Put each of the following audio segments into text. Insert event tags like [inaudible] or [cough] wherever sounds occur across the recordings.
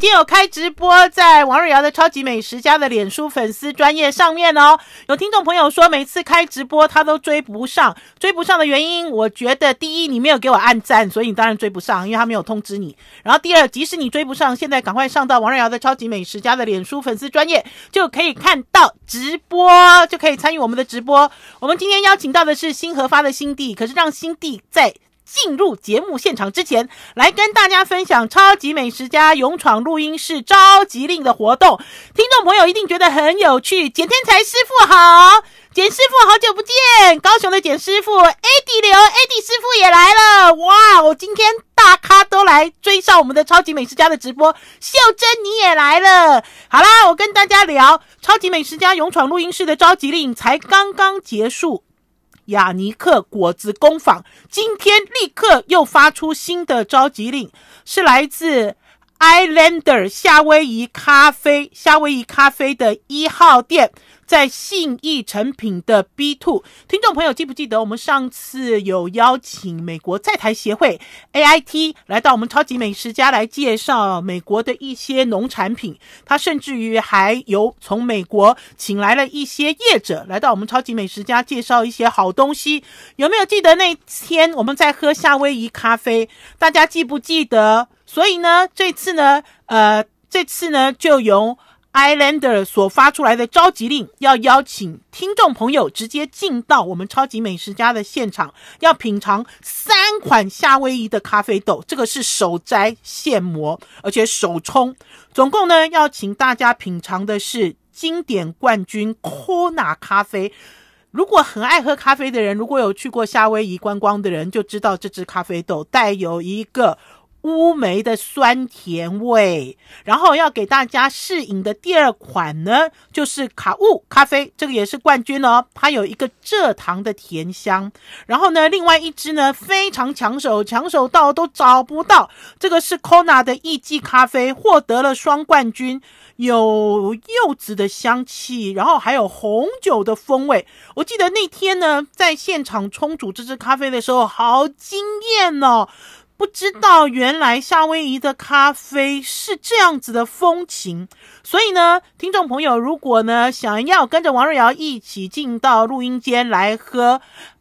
今天有开直播在王瑞瑶的超级美食家的脸书粉丝专业上面哦，有听众朋友说每次开直播他都追不上，追不上的原因，我觉得第一你没有给我按赞，所以你当然追不上，因为他没有通知你。然后第二，即使你追不上，现在赶快上到王瑞瑶的超级美食家的脸书粉丝专业，就可以看到直播，就可以参与我们的直播。我们今天邀请到的是新合发的新弟，可是让新弟在。进入节目现场之前，来跟大家分享《超级美食家》勇闯录音室召集令的活动。听众朋友一定觉得很有趣。简天才师傅好，简师傅好久不见，高雄的简师傅，AD 刘 AD 师傅也来了，哇，我今天大咖都来追上我们的《超级美食家》的直播。秀珍你也来了，好啦，我跟大家聊《超级美食家》勇闯录音室的召集令才刚刚结束。雅尼克果子工坊今天立刻又发出新的召集令，是来自 Ilander 夏威夷咖啡，夏威夷咖啡的一号店。在信义成品的 B Two，听众朋友记不记得我们上次有邀请美国在台协会 A I T 来到我们超级美食家来介绍美国的一些农产品？他甚至于还有从美国请来了一些业者来到我们超级美食家介绍一些好东西。有没有记得那天我们在喝夏威夷咖啡？大家记不记得？所以呢，这次呢，呃，这次呢就由。Islander 所发出来的召集令，要邀请听众朋友直接进到我们超级美食家的现场，要品尝三款夏威夷的咖啡豆。这个是手摘现磨，而且手冲。总共呢，要请大家品尝的是经典冠军 Kona 咖啡。如果很爱喝咖啡的人，如果有去过夏威夷观光的人，就知道这支咖啡豆带有一个。乌梅的酸甜味，然后要给大家试饮的第二款呢，就是卡雾咖啡，这个也是冠军哦。它有一个蔗糖的甜香，然后呢，另外一支呢非常抢手，抢手到都找不到。这个是 Kona 的意季咖啡，获得了双冠军，有柚子的香气，然后还有红酒的风味。我记得那天呢，在现场冲煮这支咖啡的时候，好惊艳哦。不知道原来夏威夷的咖啡是这样子的风情，所以呢，听众朋友，如果呢想要跟着王瑞瑶一起进到录音间来喝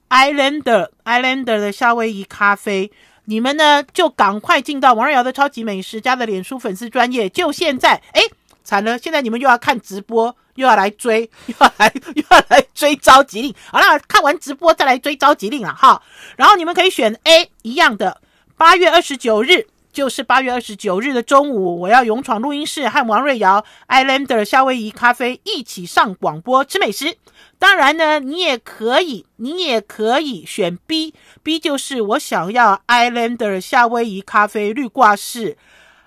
Islander Islander 的夏威夷咖啡，你们呢就赶快进到王瑞瑶的超级美食家的脸书粉丝专业，就现在！哎，惨了，现在你们又要看直播，又要来追，[laughs] 又要来，又要来追召集令，好了，看完直播再来追召集令了哈，然后你们可以选 A 一样的。八月二十九日就是八月二十九日的中午，我要勇闯录音室，和王瑞瑶、Islander 夏威夷咖啡一起上广播吃美食。当然呢，你也可以，你也可以选 B，B 就是我想要 Islander 夏威夷咖啡绿挂饰、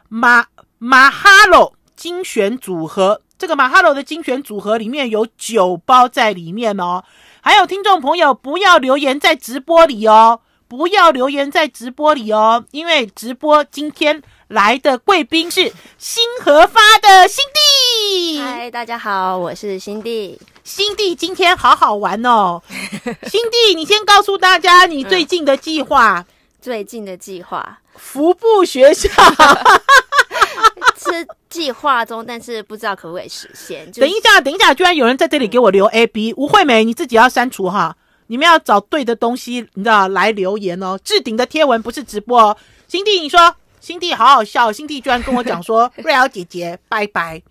马马哈罗精选组合。这个马哈罗的精选组合里面有九包在里面哦。还有听众朋友，不要留言在直播里哦。不要留言在直播里哦，因为直播今天来的贵宾是新和发的新弟。嗨，大家好，我是新弟。新弟今天好好玩哦。[laughs] 新弟，你先告诉大家你最近的计划。最近的计划，服部学校 [laughs] 是计划中，但是不知道可不可以实现。等一下，等一下，居然有人在这里给我留 AB，吴惠美，你自己要删除哈。你们要找对的东西，你知道？来留言哦，置顶的贴文不是直播哦。新弟，你说新弟好好笑，新弟居然跟我讲说 [laughs] 瑞瑶姐姐拜拜。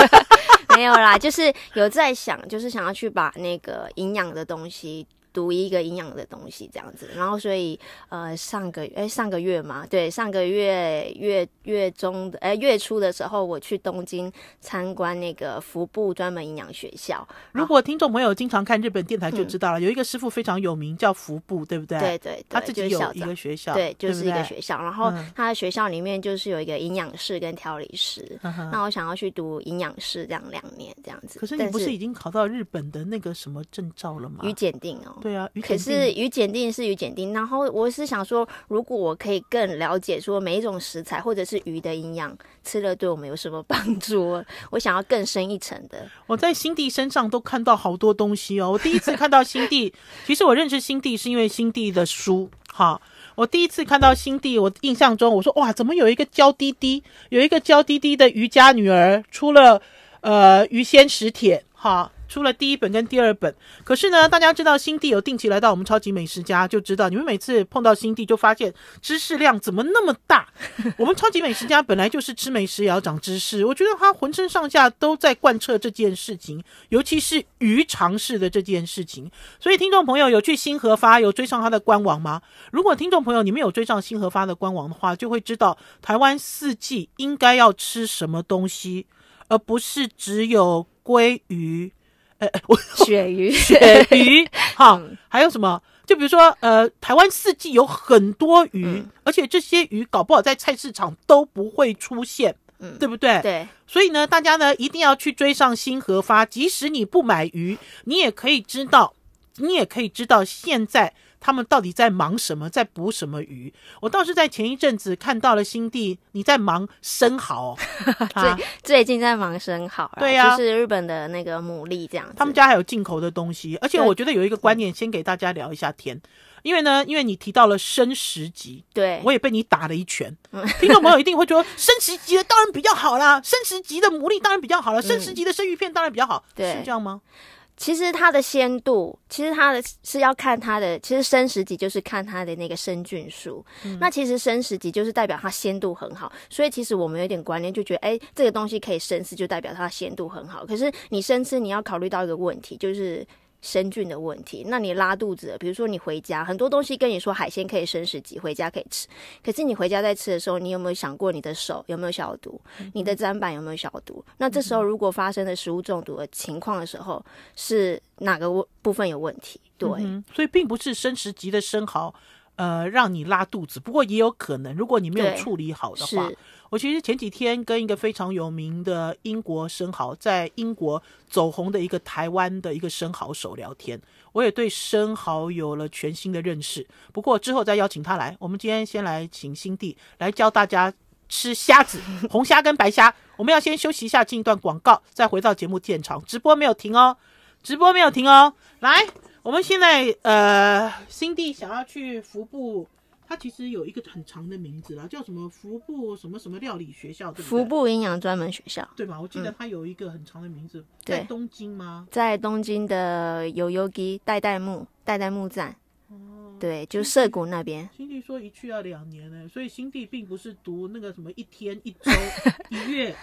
[laughs] 没有啦，就是有在想，就是想要去把那个营养的东西。读一个营养的东西这样子，然后所以呃上个哎上个月嘛，对上个月月月中的哎月初的时候，我去东京参观那个福部专门营养学校。如果听众朋友经常看日本电台就知道了，有一个师傅非常有名，叫福部，对不对？对对，他自己有一个学校，对，就是一个学校。然后他的学校里面就是有一个营养师跟调理师。那我想要去读营养师，这样两年这样子。可是你不是已经考到日本的那个什么证照了吗？与检定哦。对啊，可是鱼检定是鱼检定，然后我是想说，如果我可以更了解说每一种食材或者是鱼的营养，吃了对我们有什么帮助，我想要更深一层的。我在新地身上都看到好多东西哦，我第一次看到新地，其实我认识新地是因为新地的书，哈，我第一次看到新地，我印象中我说哇，怎么有一个娇滴滴，有一个娇滴滴的瑜伽女儿出了，呃，鱼仙食帖，哈。出了第一本跟第二本，可是呢，大家知道新地有定期来到我们超级美食家，就知道你们每次碰到新地，就发现 [laughs] 知识量怎么那么大。我们超级美食家本来就是吃美食也要长知识，我觉得他浑身上下都在贯彻这件事情，尤其是鱼尝试的这件事情。所以听众朋友有去新河发有追上他的官网吗？如果听众朋友你们有追上新河发的官网的话，就会知道台湾四季应该要吃什么东西，而不是只有鲑鱼。我鳕鱼，鳕鱼，好，[laughs] 还有什么？就比如说，呃，台湾四季有很多鱼，而且这些鱼搞不好在菜市场都不会出现，嗯，对不对？对，所以呢，大家呢一定要去追上新和发，即使你不买鱼，你也可以知道，你也可以知道现在。他们到底在忙什么？在捕什么鱼？我倒是在前一阵子看到了，新地你在忙生蚝，[laughs] 最最近在忙生蚝，对呀，就是日本的那个牡蛎这样。他们家还有进口的东西，而且我觉得有一个观念，先给大家聊一下天，因为呢，因为你提到了生十级，对，我也被你打了一拳。听众朋友一定会说，生十级的当然比较好啦，生十级的牡蛎当然比较好了，生十级的生鱼片当然比较好，是这样吗？其实它的鲜度，其实它的是要看它的，其实生食级就是看它的那个生菌数。那其实生食级就是代表它鲜度很好，所以其实我们有点观念，就觉得哎，这个东西可以生吃，就代表它鲜度很好。可是你生吃，你要考虑到一个问题，就是。生菌的问题，那你拉肚子？比如说你回家很多东西跟你说海鲜可以生食级回家可以吃，可是你回家在吃的时候，你有没有想过你的手有没有消毒，你的砧板有没有消毒？那这时候如果发生了食物中毒的情况的时候，是哪个部分有问题？对，所以并不是生食级的生蚝，呃，让你拉肚子，不过也有可能，如果你没有处理好的话。我其实前几天跟一个非常有名的英国生蚝，在英国走红的一个台湾的一个生蚝手聊天，我也对生蚝有了全新的认识。不过之后再邀请他来，我们今天先来请新弟来教大家吃虾子，红虾跟白虾。我们要先休息一下，进一段广告，再回到节目现场。直播没有停哦，直播没有停哦。来，我们现在呃，新弟想要去服部。他其实有一个很长的名字啦，叫什么福部什么什么料理学校，对对？福部营养专门学校，对吧？我记得他有一个很长的名字，在东京吗？在东京的有有基代代木代代木站，对，就涩谷那边。新地说一去要两年呢，所以新地并不是读那个什么一天一周 [laughs] 一月。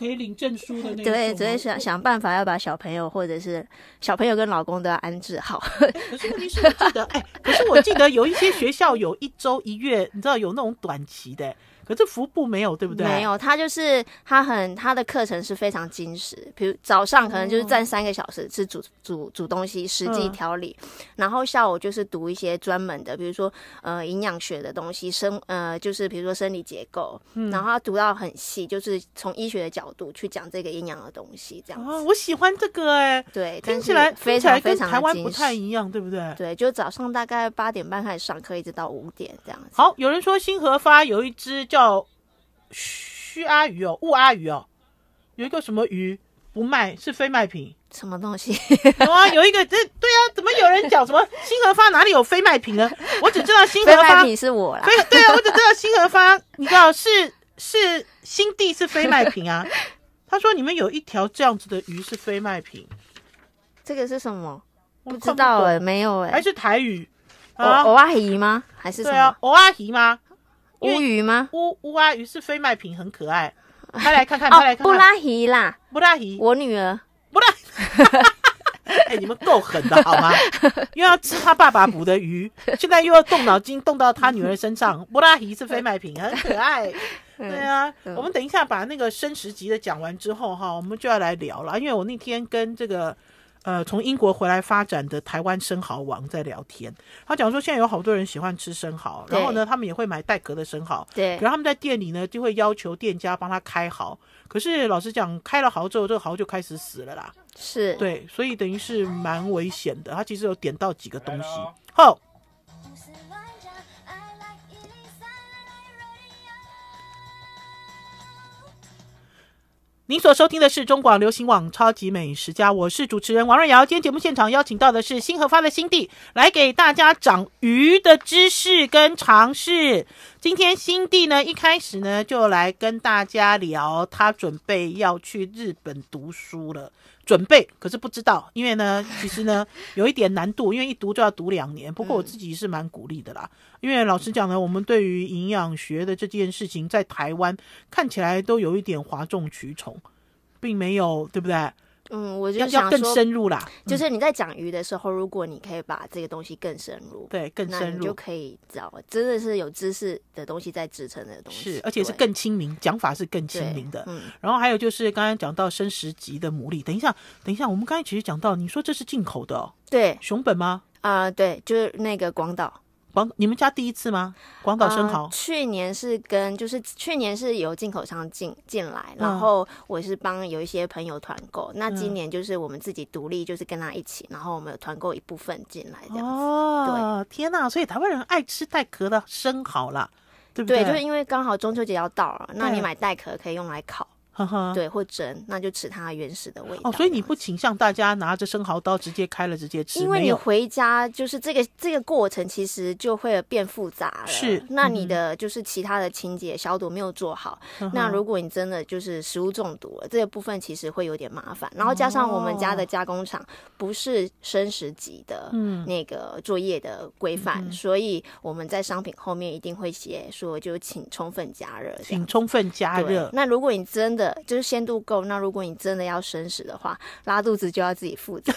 可以领证书的那个，对，所以想想办法要把小朋友或者是小朋友跟老公都要安置好。[laughs] 可是问题是我记得，哎，可是我记得有一些学校有一周一月，你知道有那种短期的。可是服部没有，对不对？没有，他就是他很他的课程是非常精实，比如早上可能就是站三个小时是煮煮煮东西实际调理，然后下午就是读一些专门的，比如说呃营养学的东西，生呃就是比如说生理结构，然后他读到很细，就是从医学的角度去讲这个营养的东西这样。哦，我喜欢这个哎，对，听起来非常非常台湾不太一样，对不对？对，就早上大概八点半开始上课，一直到五点这样子。好，有人说新和发有一只叫。叫虚阿鱼哦，物阿鱼哦，有一个什么鱼不卖是非卖品，什么东西？[laughs] 哇，有一个，对对啊，怎么有人讲什么 [laughs] 新河发哪里有非卖品呢？我只知道新河发是我啦。对对啊，我只知道新河发，你知道是是新地是非卖品啊？[laughs] 他说你们有一条这样子的鱼是非卖品，这个是什么？不知道哎，没有哎，还是台语？欧阿姨吗？还是什么？欧阿姨吗？乌鱼吗？乌乌啊，鱼是非卖品，很可爱。快来看看，[laughs] 快来看看。布拉吉啦，布拉吉，我女儿。布拉，[laughs] 哎，你们够狠的好吗？[laughs] 又要吃他爸爸捕的鱼，现在又要动脑筋动到他女儿身上。布拉吉是非卖品，很可爱。对啊，我们等一下把那个生食级的讲完之后哈，我们就要来聊了。因为我那天跟这个。呃，从英国回来发展的台湾生蚝王在聊天，他讲说现在有好多人喜欢吃生蚝，然后呢，他们也会买带壳的生蚝，对，然后他们在店里呢就会要求店家帮他开蚝，可是老实讲，开了蚝之后，这个蚝就开始死了啦，是对，所以等于是蛮危险的。他其实有点到几个东西，好。您所收听的是中广流行网《超级美食家》，我是主持人王瑞瑶。今天节目现场邀请到的是新合发的新弟，来给大家讲鱼的知识跟尝试。今天新弟呢，一开始呢就来跟大家聊，他准备要去日本读书了。准备，可是不知道，因为呢，[laughs] 其实呢有一点难度，因为一读就要读两年。不过我自己是蛮鼓励的啦，因为老实讲呢，我们对于营养学的这件事情，在台湾看起来都有一点哗众取宠，并没有，对不对？嗯，我就想更深入啦。就是你在讲鱼的时候，如果你可以把这个东西更深入，对，更深入，就可以知道真的是有知识的东西在支撑的东西。是，而且是更亲民，讲法是更亲民的。嗯。然后还有就是刚刚讲到生食级的牡蛎，等一下，等一下，我们刚才其实讲到，你说这是进口的，哦，对，熊本吗？啊，对，就是那个广岛。广，你们家第一次吗？广岛生蚝，去年是跟，就是去年是由进口商进进来，然后我是帮有一些朋友团购，那今年就是我们自己独立，就是跟他一起，然后我们有团购一部分进来，这样子。哦，对，天哪，所以台湾人爱吃带壳的生蚝啦，对不对？对，就是因为刚好中秋节要到了，那你买带壳可以用来烤。对，或蒸，那就吃它原始的味道。哦，所以你不倾向大家拿着生蚝刀直接开了直接吃，因为你回家就是这个这个过程，其实就会变复杂了。是，那你的就是其他的清洁消毒没有做好，那如果你真的就是食物中毒了，这个部分其实会有点麻烦。然后加上我们家的加工厂不是生食级的，嗯，那个作业的规范，所以我们在商品后面一定会写说，就请充分加热，请充分加热。那如果你真的就是鲜度够。那如果你真的要生食的话，拉肚子就要自己负责。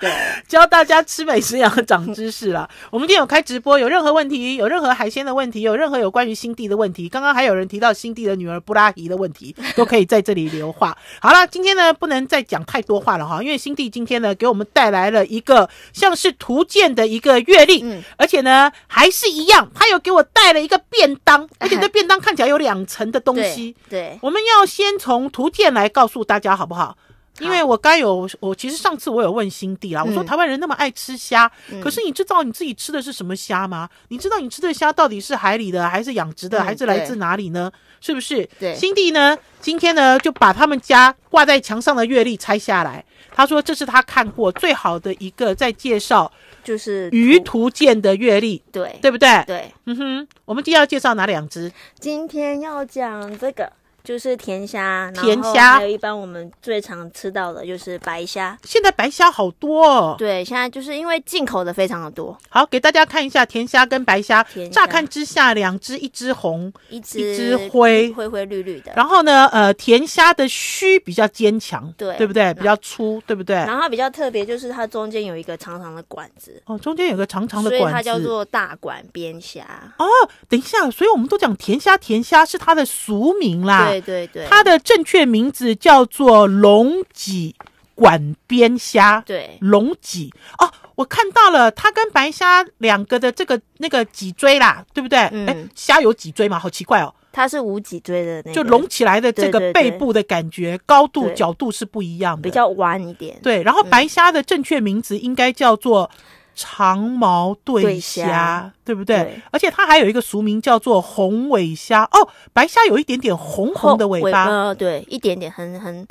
对，教 [laughs] 大家吃美食要长知识了。我们店有开直播，有任何问题，有任何海鲜的问题，有任何有关于新地的问题，刚刚还有人提到新地的女儿布拉姨的问题，都可以在这里留话。好了，今天呢不能再讲太多话了哈，因为新地今天呢给我们带来了一个像是图鉴的一个阅历，嗯，而且呢还是一样，他又给我带了一个便当，而且这便当看起来有两层的东西。[laughs] 对，我们要先从图鉴来告诉大家好不好？因为我该有，我其实上次我有问新弟啦，我说台湾人那么爱吃虾，可是你知道你自己吃的是什么虾吗？你知道你吃的虾到底是海里的还是养殖的，还是来自哪里呢？是不是？对，新弟呢，今天呢就把他们家挂在墙上的阅历拆下来。他说：“这是他看过最好的一个，在介绍，就是鱼图鉴的阅历，对，对不对？对，嗯哼。我们今天要介绍哪两只？今天要讲这个。”就是甜虾，甜虾，还有一般我们最常吃到的就是白虾。现在白虾好多哦。对，现在就是因为进口的非常的多。好，给大家看一下甜虾跟白虾，乍看之下两只一只红，一只一只灰灰灰绿绿的。然后呢，呃，甜虾的须比较坚强，对，对不对？比较粗，对不对？然后它比较特别就是它中间有一个长长的管子。哦，中间有个长长的管子，它叫做大管边虾。哦，等一下，所以我们都讲甜虾，甜虾是它的俗名啦。对对对，它的正确名字叫做龙脊管边虾。对，龙脊哦，我看到了，它跟白虾两个的这个那个脊椎啦，对不对？嗯，虾有脊椎嘛，好奇怪哦。它是无脊椎的那，就隆起来的这个背部的感觉，高度角度是不一样的，比较弯一点。对，然后白虾的正确名字应该叫做。长毛对虾，对不对？而且它还有一个俗名叫做红尾虾。哦，白虾有一点点红红的尾巴，对，一点点，很很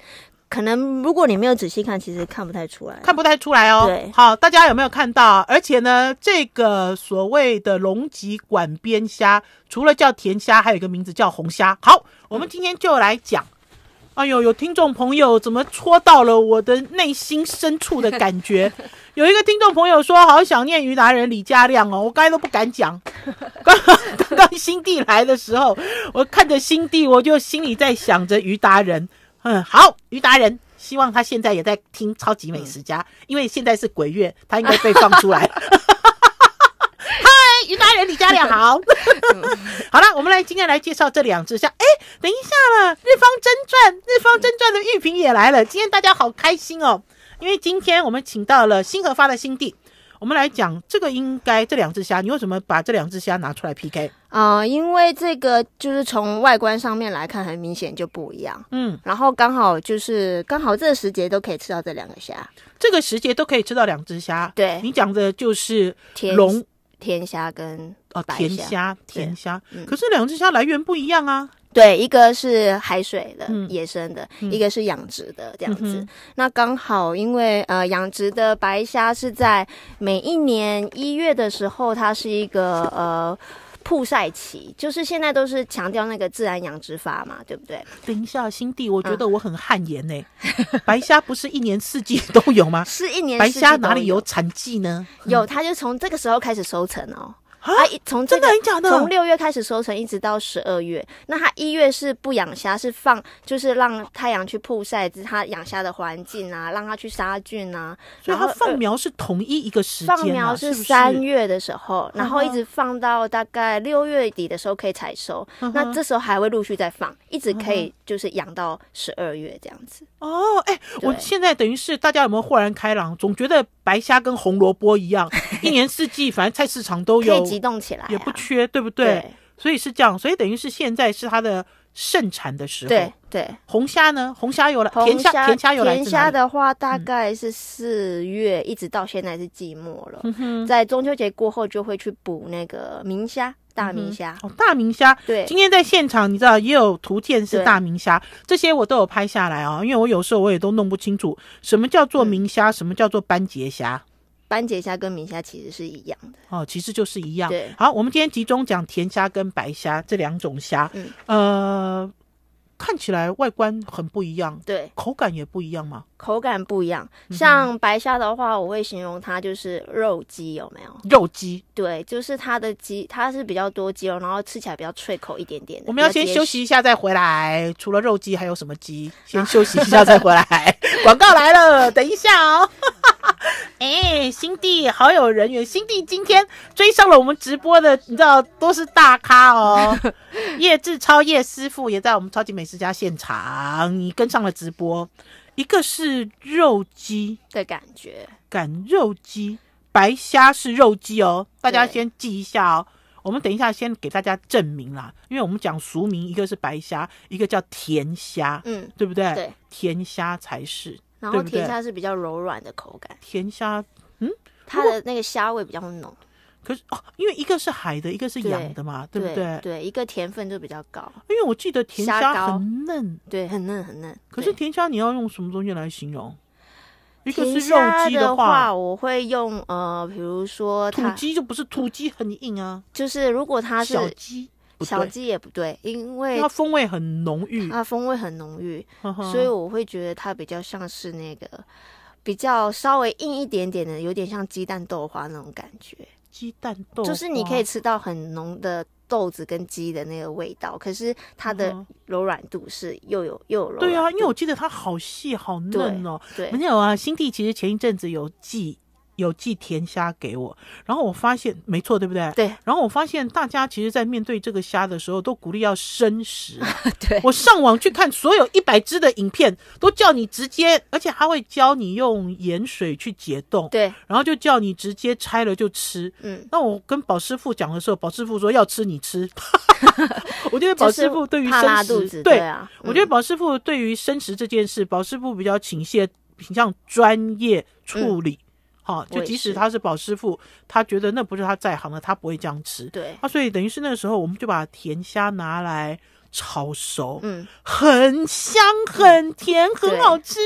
可能，如果你没有仔细看，其实看不太出来，看不太出来哦。对，好，大家有没有看到？而且呢，这个所谓的龙脊管边虾，除了叫甜虾，还有一个名字叫红虾。好，我们今天就来讲。哎呦，有听众朋友怎么戳到了我的内心深处的感觉？[laughs] 有一个听众朋友说：“好想念于达人李佳亮哦，我刚才都不敢讲。[laughs] 刚刚新弟来的时候，我看着新弟，我就心里在想着于达人。嗯，好，于达人，希望他现在也在听《超级美食家》，因为现在是鬼月，他应该被放出来。”于达人李嘉良好，[laughs] 好了，我们来今天来介绍这两只虾。哎，等一下了，日方真传，日方真传的玉萍也来了。今天大家好开心哦，因为今天我们请到了新禾发的新弟。我们来讲这个，应该这两只虾，你为什么把这两只虾拿出来 PK？啊，因为这个就是从外观上面来看，很明显就不一样。嗯，然后刚好就是刚好这个时节都可以吃到这两个虾，这个时节都可以吃到两只虾。对，你讲的就是龙。天虾跟哦，甜虾，甜虾，可是两只虾来源不一样啊。对，一个是海水的野生的，一个是养殖的这样子。那刚好，因为呃，养殖的白虾是在每一年一月的时候，它是一个呃。曝晒期就是现在都是强调那个自然养殖法嘛，对不对？等一下，心地，我觉得我很汗颜呢。[laughs] 白虾不是一年四季都有吗？是一年白虾哪里有产季呢？有，它就从这个时候开始收成哦。啊！从真的，从六月开始收成，一直到十二月。那它一月是不养虾，是放，就是让太阳去曝晒就是它养虾的环境啊，让它去杀菌啊。所以它放苗是同一一个时间，放苗是三月的时候，然后一直放到大概六月底的时候可以采收。那这时候还会陆续再放，一直可以。就是养到十二月这样子哦，哎，我现在等于是大家有没有豁然开朗？总觉得白虾跟红萝卜一样，[laughs] 一年四季反正菜市场都有，可以集动起来，也不缺，对不对？所以是这样，所以等于是现在是它的。盛产的时候，对对，红虾呢？红虾有了，甜虾，甜虾甜虾的话，大概是四月一直到现在是季末了。在中秋节过后，就会去捕那个明虾，大明虾哦，大明虾。对，今天在现场你知道也有图鉴是大明虾，这些我都有拍下来啊，因为我有时候我也都弄不清楚什么叫做明虾，什么叫做斑节虾。斑节虾跟明虾其实是一样的哦，其实就是一样。对，好，我们今天集中讲甜虾跟白虾这两种虾，呃，看起来外观很不一样，对，口感也不一样嘛。口感不一样，像白虾的话，我会形容它就是肉鸡，有没有肉鸡？对，就是它的鸡，它是比较多肌肉，然后吃起来比较脆口一点点。我们要先休息一下再回来。除了肉鸡还有什么鸡？先休息一下再回来。[laughs] 广告来了，等一下哦。[laughs] 哎，新弟好有人员，新弟今天追上了我们直播的，你知道都是大咖哦。[laughs] 叶志超叶师傅也在我们超级美食家现场，你跟上了直播。一个是肉鸡的感觉，感肉鸡白虾是肉鸡哦，大家先记一下哦。我们等一下先给大家证明啦，因为我们讲俗名，一个是白虾，一个叫甜虾，嗯，对不对？对，甜虾才是，然后甜虾是比较柔软的口感，甜虾，嗯，它的那个虾味比较浓。可是哦，因为一个是海的，一个是养的嘛，对不对？对，一个甜分就比较高。因为我记得甜虾很嫩，对，很嫩很嫩。可是甜虾你要用什么东西来形容？是甜鸡的话，我会用呃，比如说土鸡，就不是土鸡很硬啊。就是如果它是小鸡，小鸡也不对，因为它风味很浓郁，它风味很浓郁，所以我会觉得它比较像是那个比较稍微硬一点点的，有点像鸡蛋豆花那种感觉。鸡蛋豆就是你可以吃到很浓的豆子跟鸡的那个味道，可是它的柔软度是又有又有柔。对啊，因为我记得它好细好嫩哦。对，没有啊，新地其实前一阵子有寄。有寄甜虾给我，然后我发现，没错，对不对？对。然后我发现，大家其实在面对这个虾的时候，都鼓励要生食。[laughs] 对。我上网去看所有一百只的影片，都叫你直接，而且他会教你用盐水去解冻。对。然后就叫你直接拆了就吃。嗯。那我跟宝师傅讲的时候，宝师傅说要吃你吃。[laughs] 我觉得宝师傅对于生食，对啊。我觉得宝师傅对于生食这件事，宝师傅比较倾向、倾向专业处理。好，就即使他是宝师傅，他觉得那不是他在行的，他不会这样吃。对，啊，所以等于是那个时候，我们就把甜虾拿来炒熟，嗯，很香、很甜、很好吃。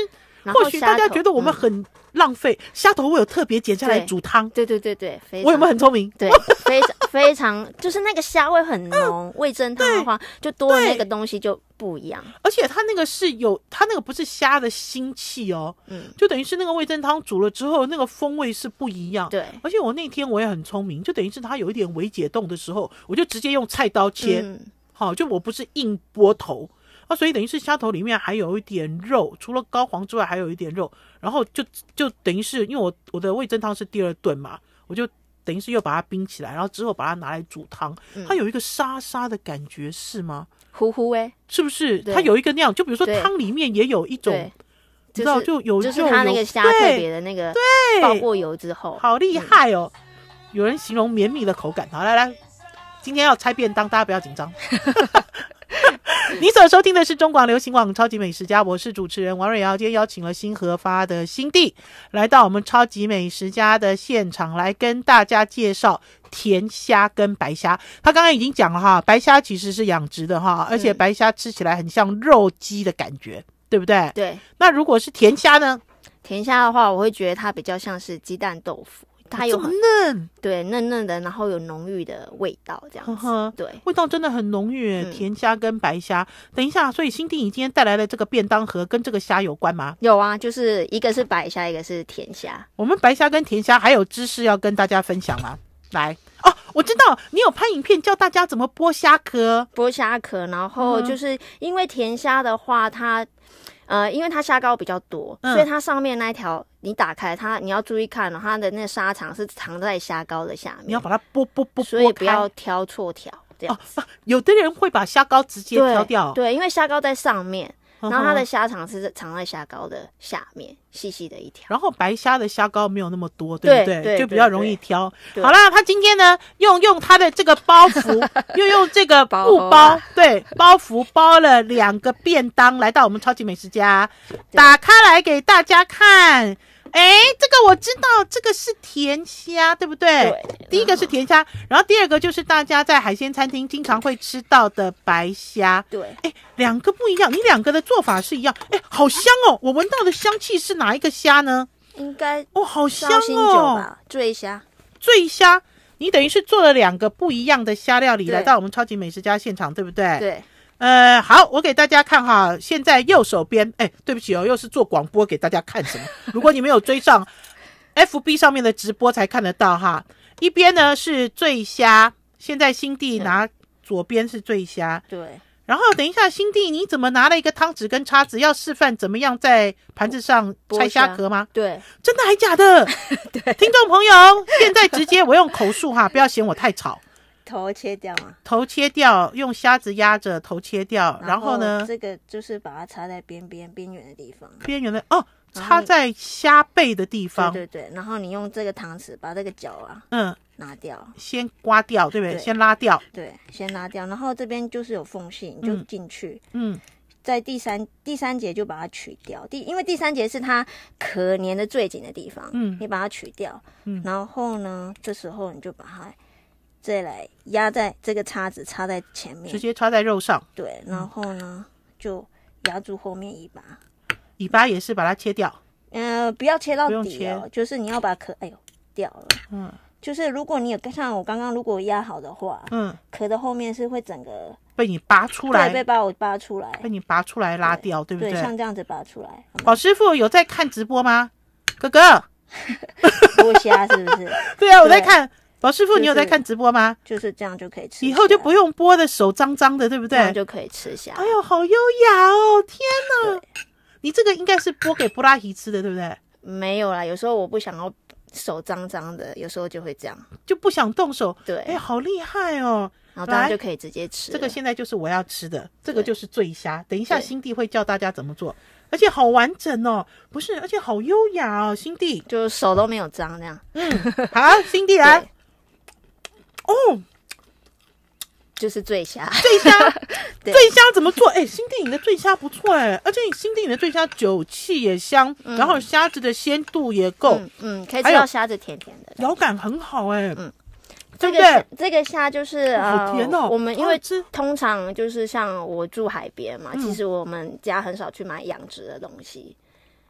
或许大家觉得我们很。浪费虾头，我有特别剪下来煮汤。对对对对，我有没有很聪明？对，非常非常，就是那个虾味很浓，味增汤的话 [laughs] 就多了那个东西就不一样。而且它那个是有，它那个不是虾的腥气哦，嗯，就等于是那个味增汤煮了之后，那个风味是不一样。对，而且我那天我也很聪明，就等于是它有一点微解冻的时候，我就直接用菜刀切，好，就我不是硬剥头。啊，所以等于是虾头里面还有一点肉，除了膏黄之外还有一点肉，然后就就等于是因为我我的味增汤是第二顿嘛，我就等于是又把它冰起来，然后之后把它拿来煮汤，它有一个沙沙的感觉是吗？糊糊哎，是不是？它有一个那样，就比如说汤里面也有一种，知道就有就是它那个虾特别的那个，对，爆过油之后，好厉害哦！有人形容绵密的口感，好来来，今天要拆便当，大家不要紧张。[laughs] [laughs] 你所收听的是中广流行网《超级美食家》，我是主持人王瑞瑶。今天邀请了新合发的新弟来到我们《超级美食家》的现场，来跟大家介绍甜虾跟白虾。他刚刚已经讲了哈，白虾其实是养殖的哈，而且白虾吃起来很像肉鸡的感觉，对不对？对。那如果是甜虾呢？甜虾的话，我会觉得它比较像是鸡蛋豆腐。它有很嫩，对，嫩嫩的，然后有浓郁的味道，这样。呵呵，对，味道真的很浓郁。甜虾跟白虾，等一下，所以新丁你今天带来的这个便当盒跟这个虾有关吗？有啊，就是一个是白虾，一个是甜虾。我们白虾跟甜虾还有知识要跟大家分享吗？来，哦，我知道你有拍影片教大家怎么剥虾壳，剥虾壳，然后就是因为甜虾的话，它。呃，因为它虾膏比较多，所以它上面那一条你打开它，你要注意看，它的那沙肠是藏在虾膏的下面。你要把它剥剥剥，所以不要挑错条。这样，有的人会把虾膏直接挑掉。对，因为虾膏在上面。然后它的虾肠是藏在虾膏的下面，细细的一条。然后白虾的虾膏没有那么多，对不对？就比较容易挑。好啦，他今天呢，用用他的这个包袱，[laughs] 又用这个布包，对，包袱包了两个便当，来到我们超级美食家，打开来给大家看。哎，这个我知道，这个是甜虾，对不对？对。第一个是甜虾，然后第二个就是大家在海鲜餐厅经常会吃到的白虾。对。哎，两个不一样，你两个的做法是一样。哎，好香哦！我闻到的香气是哪一个虾呢？应该哦，好香哦，醉虾。醉虾，你等于是做了两个不一样的虾料理，来到我们超级美食家现场，对不对？对。呃，好，我给大家看哈，现在右手边，哎，对不起哦，又是做广播给大家看什么？[laughs] 如果你没有追上，FB 上面的直播才看得到哈。一边呢是醉虾，现在新弟拿左边是醉虾，对。然后等一下，新弟，你怎么拿了一个汤匙跟叉子，要示范怎么样在盘子上拆虾壳吗？对，真的还假的？[laughs] 对，听众朋友，现在直接我用口述哈，不要嫌我太吵。头切掉吗？头切掉，用虾子压着头切掉，然后呢？这个就是把它插在边边边缘的地方。边缘的哦，插在虾背的地方。对对对，然后你用这个糖纸把这个角啊，嗯，拿掉，先刮掉，对不对？先拉掉，对，先拉掉。然后这边就是有缝隙，你就进去，嗯，在第三第三节就把它取掉。第因为第三节是它壳粘的最紧的地方，嗯，你把它取掉，嗯，然后呢，这时候你就把它。再来压在这个叉子，插在前面，直接插在肉上。对，然后呢，就压住后面尾巴，尾巴也是把它切掉。嗯，不要切到底哦，就是你要把壳，哎呦掉了。嗯，就是如果你也像我刚刚如果压好的话，嗯，壳的后面是会整个被你拔出来，被把我拔出来，被你拔出来拉掉，对不对？对，像这样子拔出来。宝师傅有在看直播吗？哥哥，剥 [laughs] 虾是不是？[laughs] 对啊，我在看。老师傅，你有在看直播吗？就是这样就可以吃，以后就不用剥的手脏脏的，对不对？就可以吃下。哎呦，好优雅哦！天哪，你这个应该是剥给布拉提吃的，对不对？没有啦，有时候我不想要手脏脏的，有时候就会这样，就不想动手。对，哎，好厉害哦！然后大家就可以直接吃。这个现在就是我要吃的，这个就是醉虾。等一下，新弟会教大家怎么做，而且好完整哦，不是，而且好优雅哦，新弟就手都没有脏，这样。嗯，好，新弟来。[laughs] 哦，就是醉虾，醉虾，[laughs] 醉虾怎么做？哎，新电影的醉虾不错哎，而且新电影的醉虾酒气也香，然后虾子的鲜度也够，嗯，可以吃到虾子甜甜的，咬感很好哎，嗯，这个这个虾就是啊，我们因为通常就是像我住海边嘛，其实我们家很少去买养殖的东西。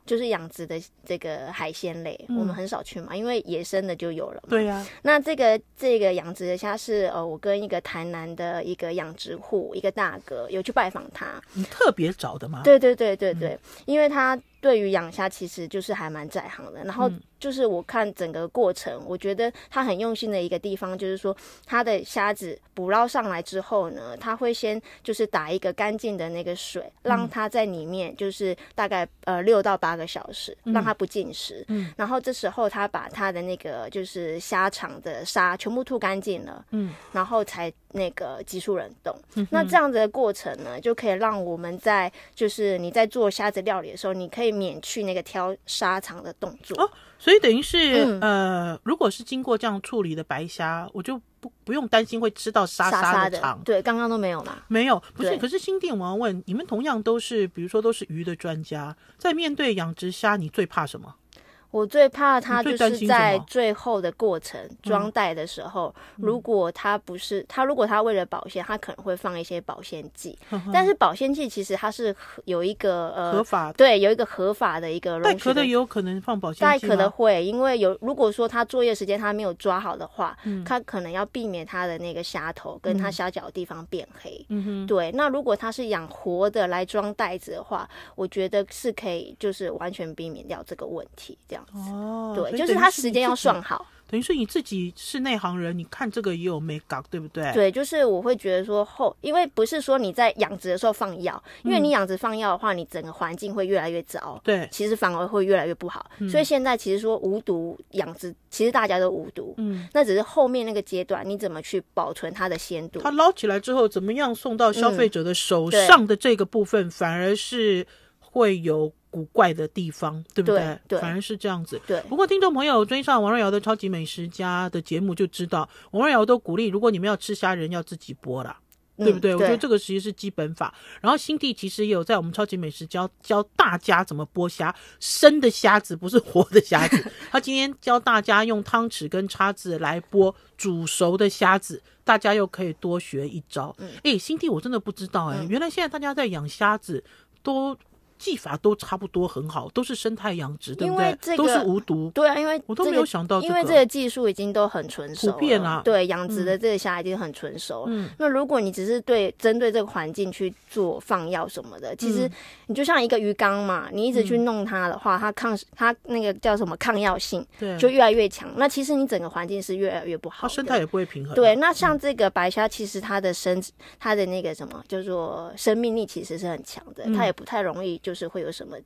就是养殖的这个海鲜类，我们很少去嘛，因为野生的就有了嘛。对呀，那这个这个养殖的虾是呃，我跟一个台南的一个养殖户一个大哥有去拜访他，特别找的吗？对对对对对，因为他。对于养虾，其实就是还蛮在行的。然后就是我看整个过程，我觉得他很用心的一个地方，就是说他的虾子捕捞上来之后呢，他会先就是打一个干净的那个水，让它在里面就是大概呃六到八个小时，让它不进食。嗯。然后这时候他把他的那个就是虾肠的沙全部吐干净了。嗯。然后才那个急速冷冻。那这样子的过程呢，就可以让我们在就是你在做虾子料理的时候，你可以。免去那个挑沙场的动作哦，所以等于是呃，如果是经过这样处理的白虾，我就不不用担心会吃到沙沙的肠。对，刚刚都没有嘛，没有，不是。可是新店，我要问你们，同样都是比如说都是鱼的专家，在面对养殖虾，你最怕什么？我最怕他就是在最后的过程装袋的时候，如果他不是他，如果他为了保鲜，他可能会放一些保鲜剂。但是保鲜剂其实它是有一个呃合法对有一个合法的一个。带壳的有可能放保鲜剂带壳的会，因为有如果说他作业时间他没有抓好的话，他可能要避免他的那个虾头跟他虾脚地方变黑。嗯哼，对。那如果他是养活的来装袋子的话，我觉得是可以就是完全避免掉这个问题这样。哦，对，就是他时间要算好。等于说你自己是内行人，你看这个也有没搞，对不对？对，就是我会觉得说后，因为不是说你在养殖的时候放药，因为你养殖放药的话，你整个环境会越来越糟。对，其实反而会越来越不好。所以现在其实说无毒养殖，其实大家都无毒，嗯，那只是后面那个阶段你怎么去保存它的鲜度？它捞起来之后怎么样送到消费者的手上的这个部分，反而是会有。古怪的地方，对不对？对，反而是这样子。对，不过听众朋友追上王若瑶的《超级美食家》的节目就知道，王若瑶都鼓励，如果你们要吃虾仁，要自己剥啦。对不对？我觉得这个其实是基本法。然后新弟其实也有在我们《超级美食》教教大家怎么剥虾，生的虾子不是活的虾子，[laughs] 他今天教大家用汤匙跟叉子来剥煮熟的虾子，大家又可以多学一招。哎，新弟我真的不知道，哎，原来现在大家在养虾子都。技法都差不多，很好，都是生态养殖，对不对？都是无毒。对啊，因为我都没有想到，因为这个技术已经都很纯熟了。普遍啊，对，养殖的这个虾已经很纯熟。嗯，那如果你只是对针对这个环境去做放药什么的，其实你就像一个鱼缸嘛，你一直去弄它的话，它抗它那个叫什么抗药性，对，就越来越强。那其实你整个环境是越来越不好，它生态也不会平衡。对，那像这个白虾，其实它的生它的那个什么叫做生命力，其实是很强的，它也不太容易。就是会有什么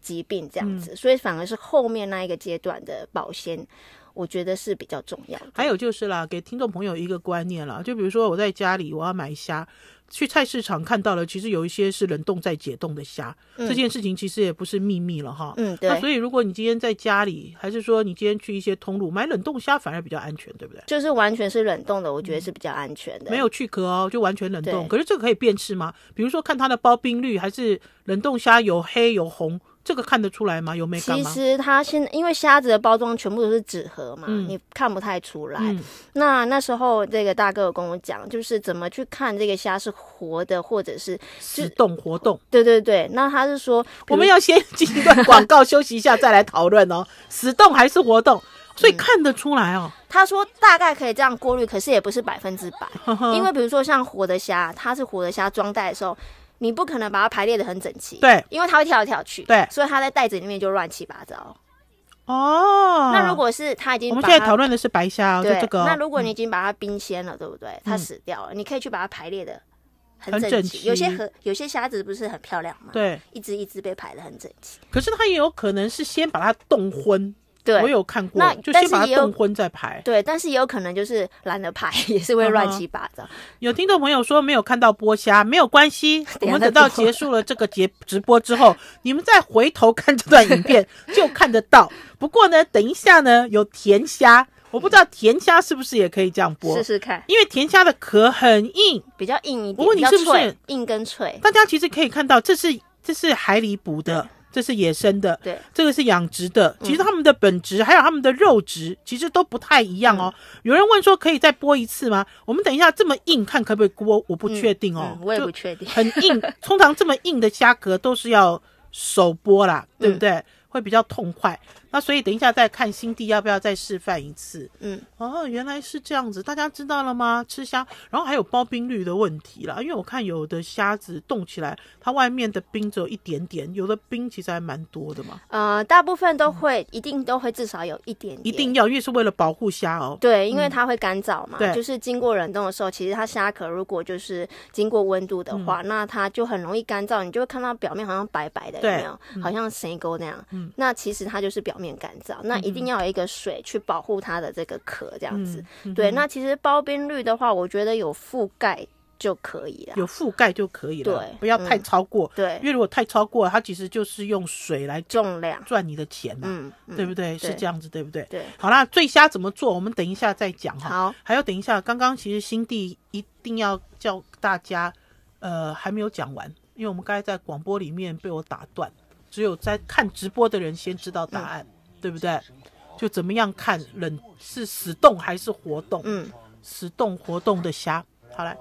疾病这样子，所以反而是后面那一个阶段的保鲜，我觉得是比较重要的。还有就是啦，给听众朋友一个观念了，就比如说我在家里我要买虾。去菜市场看到了，其实有一些是冷冻在解冻的虾，这件事情其实也不是秘密了哈。嗯，对。那所以如果你今天在家里，还是说你今天去一些通路买冷冻虾，反而比较安全，对不对？就是完全是冷冻的，我觉得是比较安全的。没有去壳哦，就完全冷冻。可是这个可以辨识吗？比如说看它的包冰率，还是冷冻虾有黑有红。这个看得出来吗？有没？其实它现因为虾子的包装全部都是纸盒嘛，你看不太出来。那那时候这个大哥有跟我讲，就是怎么去看这个虾是活的或者是自动活动。对对对，那他是说我们要先进一段广告休息一下再来讨论哦，死动还是活动，所以看得出来哦。他说大概可以这样过滤，可是也不是百分之百，因为比如说像活的虾，它是活的虾装袋的时候。你不可能把它排列的很整齐，对，因为它会跳来跳去，对，所以它在袋子里面就乱七八糟。哦，那如果是它已经，我们现在讨论的是白虾，对，这个。那如果你已经把它冰鲜了，对不对？它死掉了，你可以去把它排列的很整齐。有些和有些虾子不是很漂亮吗？对，一只一只被排的很整齐。可是它也有可能是先把它冻昏。我有看过，就先把它冻昏再排。对，但是也有可能就是懒得排，也是会乱七八糟。有听众朋友说没有看到剥虾，没有关系，[laughs] 我们等到结束了这个节直播之后，你们再回头看这段影片 [laughs] 就看得到。不过呢，等一下呢有甜虾，我不知道甜虾是不是也可以这样剥，试试看。因为甜虾的壳很硬，比较硬一点，我问你是不是硬跟脆，大家其实可以看到，这是这是海里捕的。这是野生的，对，这个是养殖的。其实它们的本质还有它们的肉质，其实都不太一样哦。有人问说可以再剥一次吗？我们等一下这么硬，看可不可以剥？我不确定哦，我也不确定。很硬，[laughs] 通常这么硬的虾壳都是要手剥啦，对不对？会比较痛快。那所以等一下再看新地要不要再示范一次。嗯，哦，原来是这样子，大家知道了吗？吃虾，然后还有包冰率的问题啦。因为我看有的虾子冻起来，它外面的冰只有一点点，有的冰其实还蛮多的嘛。呃，大部分都会，一定都会至少有一点。一定要，因为是为了保护虾哦。对，因为它会干燥嘛。对。就是经过冷冻的时候，其实它虾壳如果就是经过温度的话，那它就很容易干燥，你就会看到表面好像白白的，对没有？好像谁沟那样。嗯。那其实它就是表。面干燥，那一定要有一个水去保护它的这个壳，这样子。对，那其实包边率的话，我觉得有覆盖就可以了，有覆盖就可以了。对，不要太超过。对，因为如果太超过了，它其实就是用水来重量赚你的钱嘛，嗯，对不对？是这样子，对不对？对，好啦，醉虾怎么做？我们等一下再讲哈。好，还有等一下，刚刚其实新地一定要叫大家，呃，还没有讲完，因为我们刚才在广播里面被我打断。只有在看直播的人先知道答案，对不对？就怎么样看冷是死动还是活动？嗯，死动、活动的虾。好来，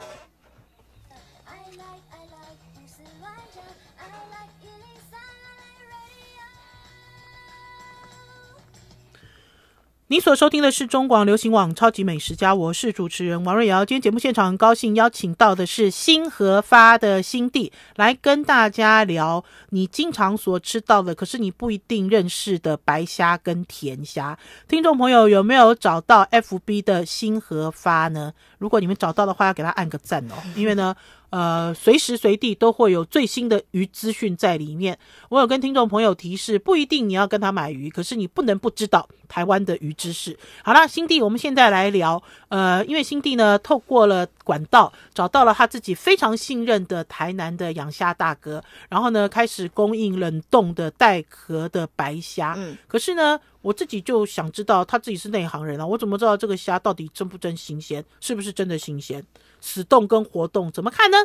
你所收听的是中广流行网《超级美食家》，我是主持人王瑞瑶。今天节目现场很高兴邀请到的是新和发的新弟，来跟大家聊你经常所吃到的，可是你不一定认识的白虾跟甜虾。听众朋友有没有找到 FB 的新和发呢？如果你们找到的话，要给他按个赞哦，因为呢。呃，随时随地都会有最新的鱼资讯在里面。我有跟听众朋友提示，不一定你要跟他买鱼，可是你不能不知道台湾的鱼知识。好啦，新弟，我们现在来聊。呃，因为新弟呢，透过了管道找到了他自己非常信任的台南的养虾大哥，然后呢，开始供应冷冻的带壳的白虾。嗯，可是呢，我自己就想知道他自己是内行人啊，我怎么知道这个虾到底真不真新鲜，是不是真的新鲜？死冻跟活动怎么看呢？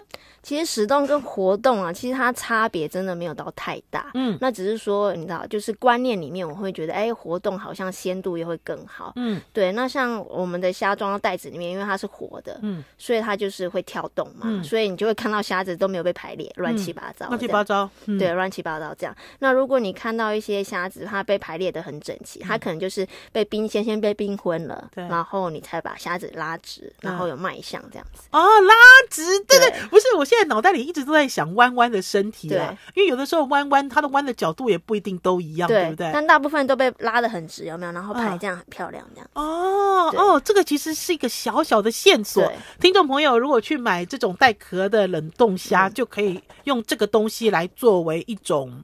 其实死冻跟活动啊，其实它差别真的没有到太大。嗯，那只是说你知道，就是观念里面，我会觉得，哎，活动好像鲜度也会更好。嗯，对。那像我们的虾装到袋子里面，因为它是活的，嗯，所以它就是会跳动嘛，所以你就会看到虾子都没有被排列，乱七八糟。乱七八糟。对，乱七八糟这样。那如果你看到一些虾子，它被排列的很整齐，它可能就是被冰先先被冰昏了，然后你才把虾子拉直，然后有卖相这样子。哦，拉直，对对，不是，我现在脑袋里一直都在想弯弯的身体啊，因为有的时候弯弯它的弯的角度也不一定都一样，对不对？但大部分都被拉的很直，有没有？然后拍这样很漂亮这样。哦哦，这个其实是一个小小的线索，听众朋友如果去买这种带壳的冷冻虾，就可以用这个东西来作为一种。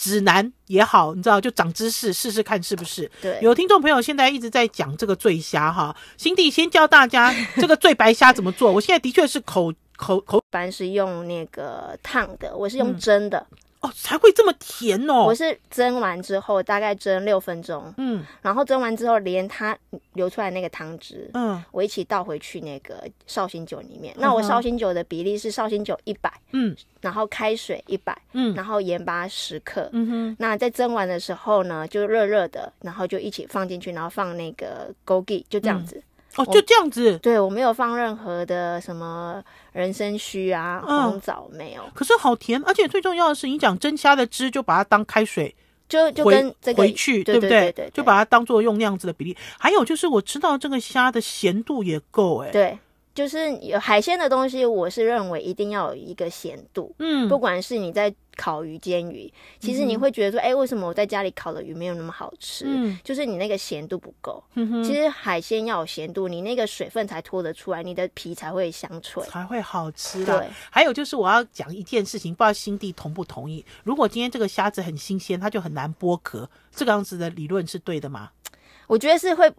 指南也好，你知道就长知识，试试看是不是？对。有听众朋友现在一直在讲这个醉虾哈，c i 先教大家 [laughs] 这个醉白虾怎么做。我现在的确是口口口，一般是用那个烫的，我是用蒸的。哦，才会这么甜哦！我是蒸完之后大概蒸六分钟，嗯，然后蒸完之后连它流出来那个汤汁，嗯，我一起倒回去那个绍兴酒里面。那我绍兴酒的比例是绍兴酒一百，嗯，然后开水一百，嗯，然后盐巴十克，嗯哼。那在蒸完的时候呢，就热热的，然后就一起放进去，然后放那个枸杞，就这样子。哦，就这样子，对我没有放任何的什么人参须啊，红枣没有。可是好甜，而且最重要的是，你讲蒸虾的汁就把它当开水，就就跟回去对不对？对对对，就把它当做用那样子的比例。还有就是我知道这个虾的咸度也够哎。对，就是有海鲜的东西，我是认为一定要有一个咸度，嗯，不管是你在。烤鱼、煎鱼，其实你会觉得说，哎，为什么我在家里烤的鱼没有那么好吃？就是你那个咸度不够。其实海鲜要有咸度，你那个水分才脱得出来，你的皮才会香脆，才会好吃的。还有就是我要讲一件事情，不知道新弟同不同意？如果今天这个虾子很新鲜，它就很难剥壳。这个样子的理论是对的吗？我觉得是会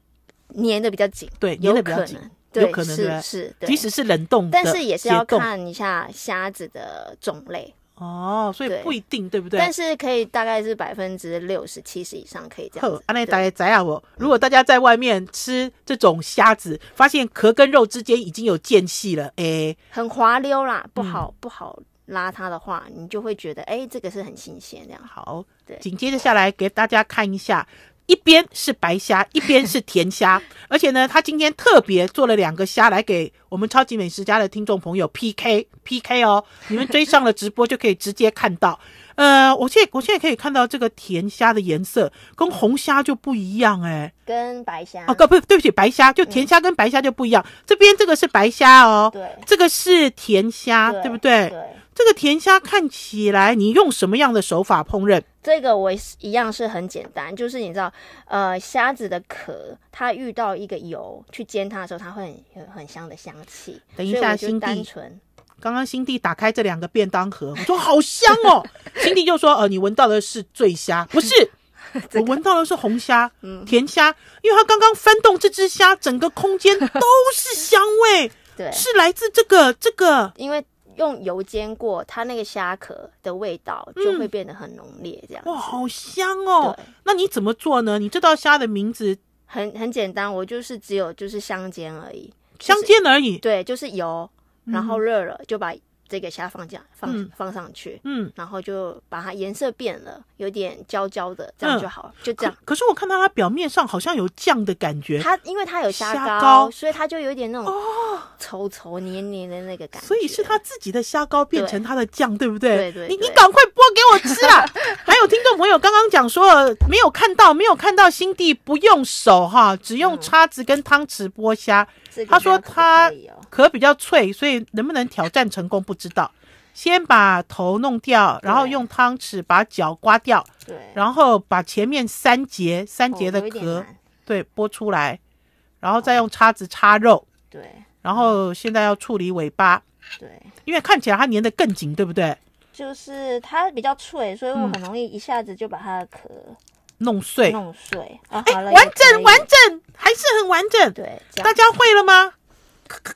粘的比较紧，对，粘的比较紧，有可能是是，即使是冷冻，但是也是要看一下虾子的种类。哦，所以不一定，对不对？但是可以大概是百分之六十七十以上可以这样子。内啊，我如果大家在外面吃这种虾子，发现壳跟肉之间已经有间隙了，哎，很滑溜啦，不好不好拉它的话，你就会觉得哎，这个是很新鲜这样。好，对，紧接着下来给大家看一下。一边是白虾，[laughs] 一边是甜虾，而且呢，他今天特别做了两个虾来给我们超级美食家的听众朋友 P K P K 哦，你们追上了直播就可以直接看到。呃，我现在我现在可以看到这个甜虾的颜色跟红虾就不一样哎，跟白虾哦，不不对不起，白虾就甜虾跟白虾就不一样。这边这个是白虾哦，对，这个是甜虾，对不对？对，这个甜虾看起来你用什么样的手法烹饪？这个我一样是很简单，就是你知道，呃，虾子的壳，它遇到一个油去煎它的时候，它会很很香的香气。等一下，新弟，刚刚新弟打开这两个便当盒，我说好香哦。新 [laughs] 弟就说，呃，你闻到的是醉虾，[laughs] 不是，我闻到的是红虾、甜虾，因为它刚刚翻动这只虾，整个空间都是香味，对，是来自这个这个，因为。用油煎过，它那个虾壳的味道就会变得很浓烈，这样哇，好香哦！那你怎么做呢？你这道虾的名字很很简单，我就是只有就是香煎而已，香煎而已。对，就是油，然后热了就把。这个虾放酱，放放上去，嗯，然后就把它颜色变了，有点焦焦的，这样就好了，就这样。可是我看到它表面上好像有酱的感觉，它因为它有虾膏，所以它就有点那种哦，稠稠黏黏的那个感。所以是他自己的虾膏变成它的酱，对不对？对对。你你赶快剥给我吃啦！[laughs] 还有听众朋友刚刚讲说没有看到，没有看到新弟不用手哈，只用叉子跟汤匙剥虾。他说他。壳比较脆，所以能不能挑战成功不知道。先把头弄掉，然后用汤匙把脚刮掉，对，然后把前面三节三节的壳，对，剥出来，然后再用叉子叉肉，对，然后现在要处理尾巴，对，因为看起来它粘得更紧，对不对？就是它比较脆，所以我很容易一下子就把它的壳弄碎，弄碎啊！完整，完整，还是很完整，对，大家会了吗？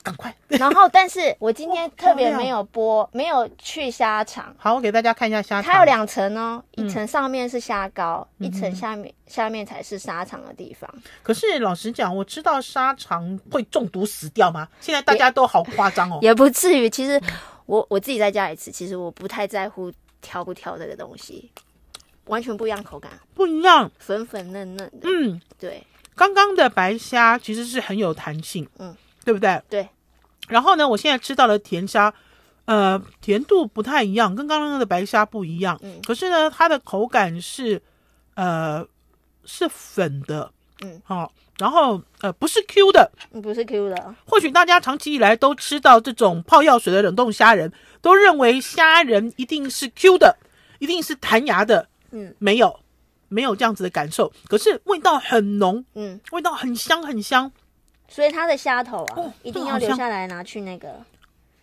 赶快！[laughs] 然后，但是我今天特别没有播，没有去虾场。好，我给大家看一下虾。它有两层哦，一层上面是虾膏，一层下面下面才是沙场的地方。可是老实讲，我知道沙场会中毒死掉吗？现在大家都好夸张哦。[laughs] 也不至于。其实我我自己在家里吃，其实我不太在乎挑不挑这个东西，完全不一样口感，不一样，粉粉嫩嫩的。嗯，对。刚刚的白虾其实是很有弹性。嗯。对不对？对。然后呢，我现在吃到了甜虾，呃，甜度不太一样，跟刚刚的白虾不一样。嗯。可是呢，它的口感是，呃，是粉的。嗯。好。然后呃，不是 Q 的。不是 Q 的。或许大家长期以来都吃到这种泡药水的冷冻虾仁，都认为虾仁一定是 Q 的，一定是弹牙的。嗯。没有，没有这样子的感受。可是味道很浓。嗯。味道很香，很香。所以它的虾头啊，一定要留下来拿去那个。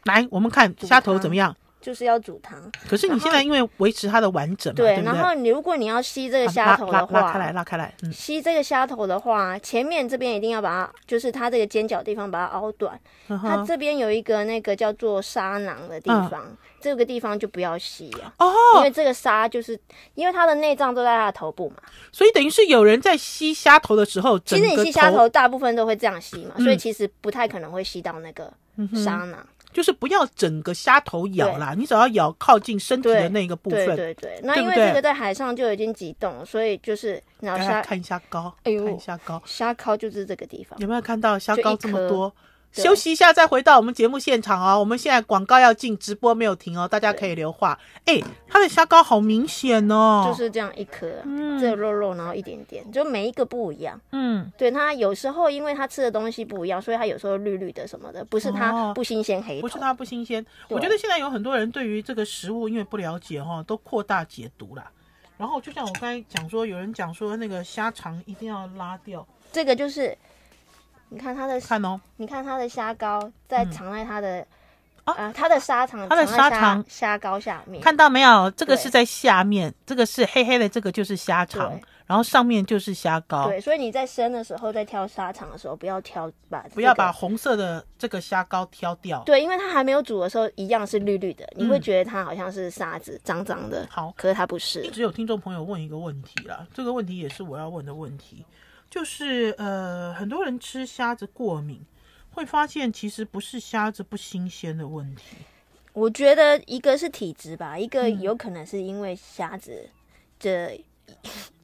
来，我们看虾头怎么样。就是要煮汤，可是你现在因为维持它的完整嘛，对然后你如果你要吸这个虾头的话，拉开来，拉开来，吸这个虾头的话，前面这边一定要把它，就是它这个尖角地方把它凹短。它这边有一个那个叫做沙囊的地方，这个地方就不要吸啊。哦，因为这个沙就是因为它的内脏都在它的头部嘛，所以等于是有人在吸虾头的时候，其实你吸虾头大部分都会这样吸嘛，所以其实不太可能会吸到那个沙囊。就是不要整个虾头咬啦，你只要咬靠近身体的那个部分。对对对，那因为这个在海上就已经急冻所以就是然后要看一下膏，看一下膏，虾膏就是这个地方。有没有看到虾膏这么多？休息一下，再回到我们节目现场哦。我们现在广告要进，直播没有停哦，大家可以留话。哎，它的虾膏好明显哦，就是这样一颗，这肉肉，然后一点点，就每一个不一样。嗯，对，它有时候因为它吃的东西不一样，所以它有时候绿绿的什么的，不是它不新鲜黑，不是它不新鲜。我觉得现在有很多人对于这个食物因为不了解哈，都扩大解读啦。然后就像我刚才讲说，有人讲说那个虾肠一定要拉掉，这个就是。你看它的看哦，你看它的虾膏在藏在它的啊，它的沙场，它的沙场，虾膏下面，看到没有？这个是在下面，这个是黑黑的，这个就是虾肠，然后上面就是虾膏。对，所以你在生的时候，在挑沙肠的时候，不要挑把不要把红色的这个虾膏挑掉。对，因为它还没有煮的时候，一样是绿绿的，你会觉得它好像是沙子脏脏的。好，可是它不是。只有听众朋友问一个问题啦，这个问题也是我要问的问题。就是呃，很多人吃虾子过敏，会发现其实不是虾子不新鲜的问题。我觉得一个是体质吧，一个有可能是因为虾子的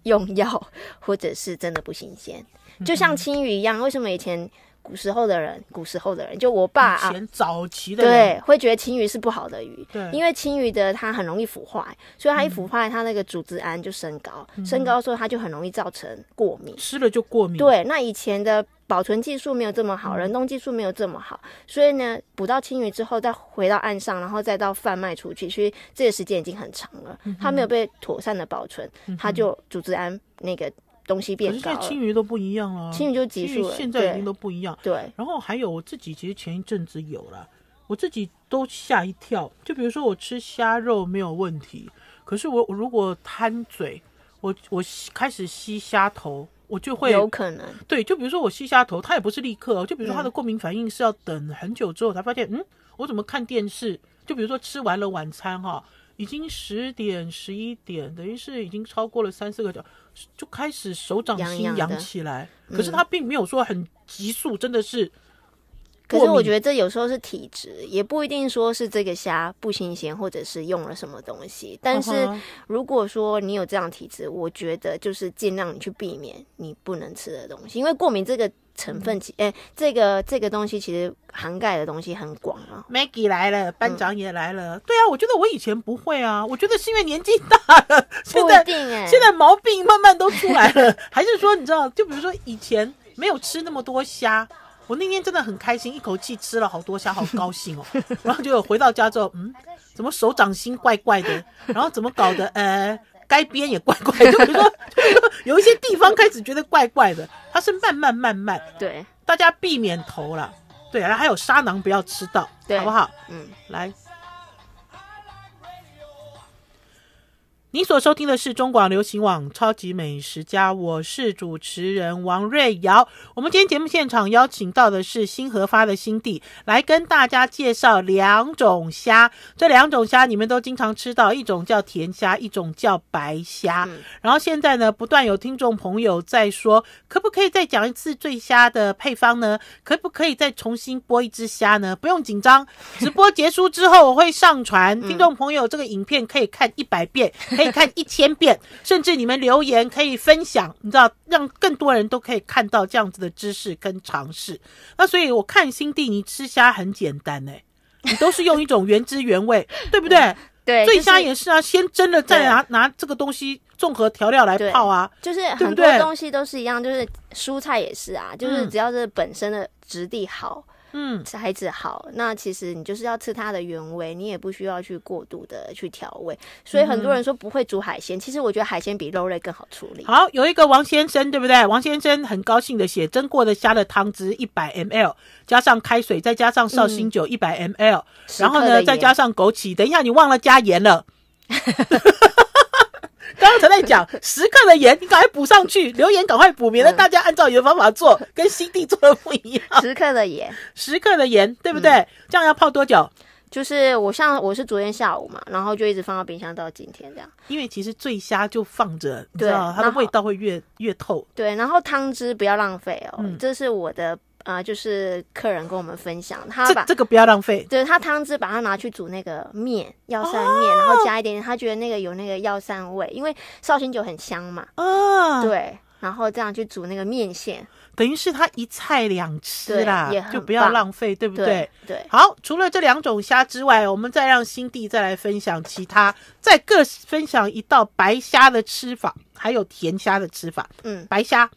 用药，或者是真的不新鲜。就像青鱼一样，为什么以前？古时候的人，古时候的人，就我爸啊，早期的对，会觉得青鱼是不好的鱼，对，因为青鱼的它很容易腐坏，所以它一腐坏，它那个组织胺就升高，升高之后它就很容易造成过敏，吃了就过敏。对，那以前的保存技术没有这么好，冷冻技术没有这么好，所以呢，捕到青鱼之后，再回到岸上，然后再到贩卖出去，所以这个时间已经很长了，它没有被妥善的保存，它就组织胺那个。东西变高，可是现在青鱼都不一样了，青鱼就结束了。现在已经都不一样。对。然后还有我自己，其实前一阵子有了，我自己都吓一跳。就比如说我吃虾肉没有问题，可是我如果贪嘴，我我开始吸虾头，我就会有可能。对，就比如说我吸虾头，它也不是立刻。哦，就比如说它的过敏反应是要等很久之后才发现。嗯，我怎么看电视？就比如说吃完了晚餐哈。已经十点十一点，等于是已经超过了三四个小时，就开始手掌心痒起来。可是他并没有说很急速，真的是。可是我觉得这有时候是体质，也不一定说是这个虾不新鲜，或者是用了什么东西。但是如果说你有这样体质，我觉得就是尽量你去避免你不能吃的东西，因为过敏这个。成分其哎，这个这个东西其实涵盖的东西很广啊。Maggie 来了，班长也来了。对啊，我觉得我以前不会啊，我觉得是因为年纪大了，[laughs] 现在现在毛病慢慢都出来了。[laughs] 还是说你知道？就比如说以前没有吃那么多虾，我那天真的很开心，一口气吃了好多虾，好高兴哦。[laughs] 然后就回到家之后，嗯，怎么手掌心怪怪的？然后怎么搞的？呃？该编也怪怪，[laughs] 就比如说，有一些地方开始觉得怪怪的，它是慢慢慢慢，对，大家避免投了，对，然后还有沙囊不要吃到，好不好？嗯，来。你所收听的是中广流行网《超级美食家》，我是主持人王瑞瑶。我们今天节目现场邀请到的是新合发的新地，来跟大家介绍两种虾。这两种虾你们都经常吃到，一种叫甜虾，一种叫白虾。然后现在呢，不断有听众朋友在说，可不可以再讲一次醉虾的配方呢？可不可以再重新剥一只虾呢？不用紧张，直播结束之后我会上传听众朋友这个影片，可以看一百遍。可以看一千遍，甚至你们留言可以分享，你知道，让更多人都可以看到这样子的知识跟尝试。那所以我看新地尼吃虾很简单哎，你都是用一种原汁原味，对不对？[laughs] 对，醉虾也是啊，先蒸了再拿拿这个东西综合调料来泡啊，就是很多东西都是一样，就是蔬菜也是啊，就是只要是本身的质地好。嗯，孩子好。那其实你就是要吃它的原味，你也不需要去过度的去调味。所以很多人说不会煮海鲜，其实我觉得海鲜比肉类更好处理。好，有一个王先生，对不对？王先生很高兴的写，蒸过的虾的汤汁一百 m l，加上开水，再加上绍兴酒一百 m l，然后呢，再加上枸杞。等一下，你忘了加盐了。[laughs] 刚才在讲十克的盐，你赶快补上去，留言赶快补，免得大家按照你的方法做，跟新地做的不一样。十克的盐，十克的盐，对不对？这样要泡多久？就是我像我是昨天下午嘛，然后就一直放到冰箱到今天这样。因为其实醉虾就放着，你知道它的味道会越越透。对，然后汤汁不要浪费哦，这是我的。啊，就是客人跟我们分享，他把这个不要浪费，对他汤汁把它拿去煮那个面药膳面，然后加一点点，他觉得那个有那个药膳味，因为绍兴酒很香嘛。啊，对，然后这样去煮那个面线，等于是他一菜两吃啦，就不要浪费，对不对？对。好，除了这两种虾之外，我们再让新弟再来分享其他，在各分享一道白虾的吃法，还有甜虾的吃法。嗯，白虾。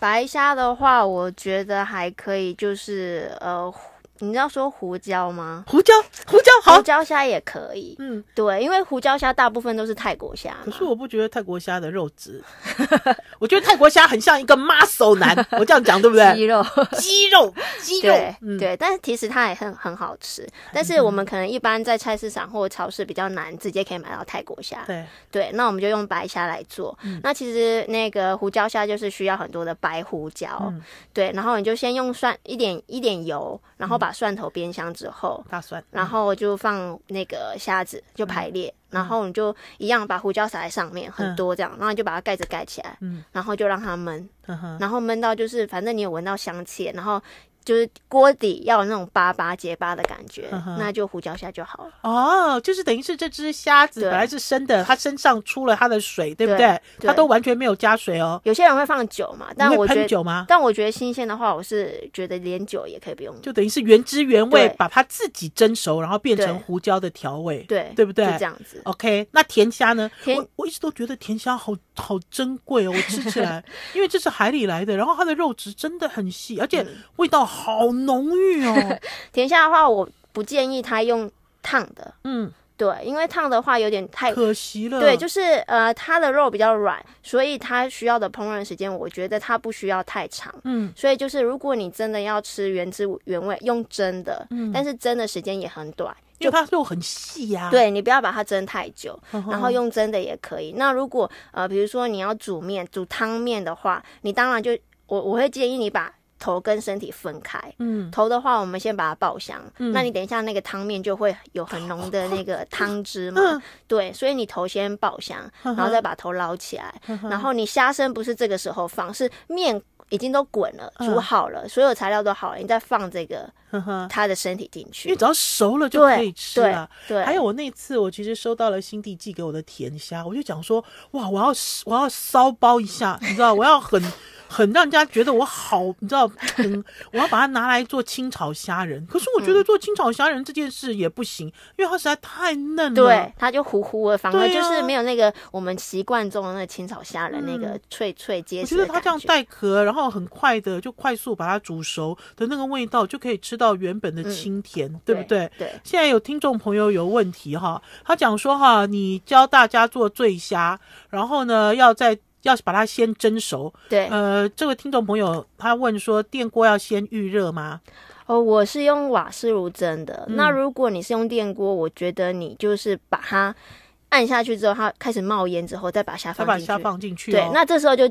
白虾的话，我觉得还可以，就是呃。你知道说胡椒吗？胡椒，胡椒好，胡椒虾也可以。嗯，对，因为胡椒虾大部分都是泰国虾。可是我不觉得泰国虾的肉质，[laughs] 我觉得泰国虾很像一个妈手男，[laughs] 我这样讲对不对？鸡肉，鸡肉，鸡肉。对，对，但是其实它也很很好吃。但是我们可能一般在菜市场或者超市比较难直接可以买到泰国虾。对，对，那我们就用白虾来做。那其实那个胡椒虾就是需要很多的白胡椒。对，然后你就先用蒜一点一点油，然后把。把蒜头煸香之后，大蒜，然后就放那个虾子，就排列，然后你就一样把胡椒撒在上面，很多这样，然后你就把它盖子盖起来，嗯，然后就让它焖，然后焖到就是反正你有闻到香气，然后。就是锅底要有那种巴巴结巴的感觉，那就胡椒虾就好了。哦，就是等于是这只虾子本来是生的，它身上出了它的水，对不对？它都完全没有加水哦。有些人会放酒嘛，但我觉得，但我觉得新鲜的话，我是觉得连酒也可以不用，就等于是原汁原味，把它自己蒸熟，然后变成胡椒的调味，对对不对？这样子。OK，那甜虾呢？甜，我一直都觉得甜虾好好珍贵哦，我吃起来，[laughs] 因为这是海里来的，然后它的肉质真的很细，而且味道好。好浓郁哦，甜 [laughs] 虾的话，我不建议它用烫的。嗯，对，因为烫的话有点太可惜了。对，就是呃，它的肉比较软，所以它需要的烹饪时间，我觉得它不需要太长。嗯，所以就是如果你真的要吃原汁原味，用蒸的，嗯、但是蒸的时间也很短，因为它肉很细呀。对你不要把它蒸太久，然后用蒸的也可以。那如果呃，比如说你要煮面、煮汤面的话，你当然就我我会建议你把。头跟身体分开，嗯，头的话，我们先把它爆香。那你等一下，那个汤面就会有很浓的那个汤汁嘛？对，所以你头先爆香，然后再把头捞起来。然后你虾身不是这个时候放，是面已经都滚了，煮好了，所有材料都好了，你再放这个它的身体进去，因为只要熟了就可以吃了。对，还有我那次，我其实收到了新地寄给我的甜虾，我就讲说，哇，我要我要烧包一下，你知道，我要很。很让人家觉得我好，你知道，很 [laughs] 我要把它拿来做清炒虾仁。可是我觉得做清炒虾仁这件事也不行，因为它实在太嫩了。对，它就糊糊的，反而就是没有那个我们习惯中的那个清炒虾仁那个脆脆、结实。我觉得它这样带壳，然后很快的就快速把它煮熟的那个味道，就可以吃到原本的清甜，对不对？对。现在有听众朋友有问题哈，他讲说哈，你教大家做醉虾，然后呢要在要把它先蒸熟，对，呃，这位听众朋友他问说，电锅要先预热吗？哦，我是用瓦斯炉蒸的。那如果你是用电锅，我觉得你就是把它按下去之后，它开始冒烟之后，再把虾放，再把虾放进去。对，那这时候就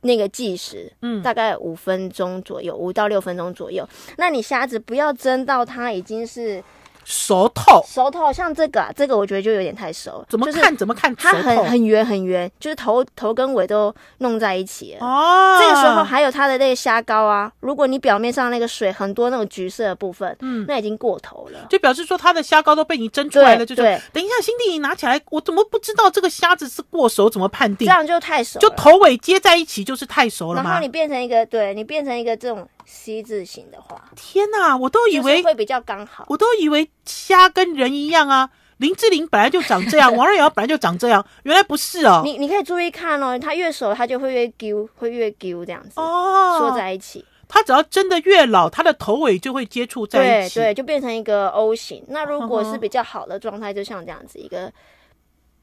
那个计时，嗯，大概五分钟左右，五到六分钟左右。那你虾子不要蒸到它已经是。熟透，熟透，像这个，啊，这个我觉得就有点太熟。怎么看？怎么看？它很很圆，很圆，就是头头跟尾都弄在一起。哦，这个时候还有它的那个虾膏啊，如果你表面上那个水很多，那种橘色的部分，嗯，那已经过头了，就表示说它的虾膏都被你蒸出来了。就是等一下，新迪，你拿起来，我怎么不知道这个虾子是过熟？怎么判定？这样就太熟，就头尾接在一起就是太熟了然后你变成一个，对你变成一个这种。C 字形的话，天哪！我都以为会比较刚好，我都以为虾跟人一样啊。林志玲本来就长这样，[laughs] 王瑞瑶本来就长这样，原来不是哦。你你可以注意看哦，他越熟，他就会越 Q，会越 Q 这样子哦，缩在一起。他只要真的越老，他的头尾就会接触在一起，对，就变成一个 O 型。那如果是比较好的状态，就像这样子一个。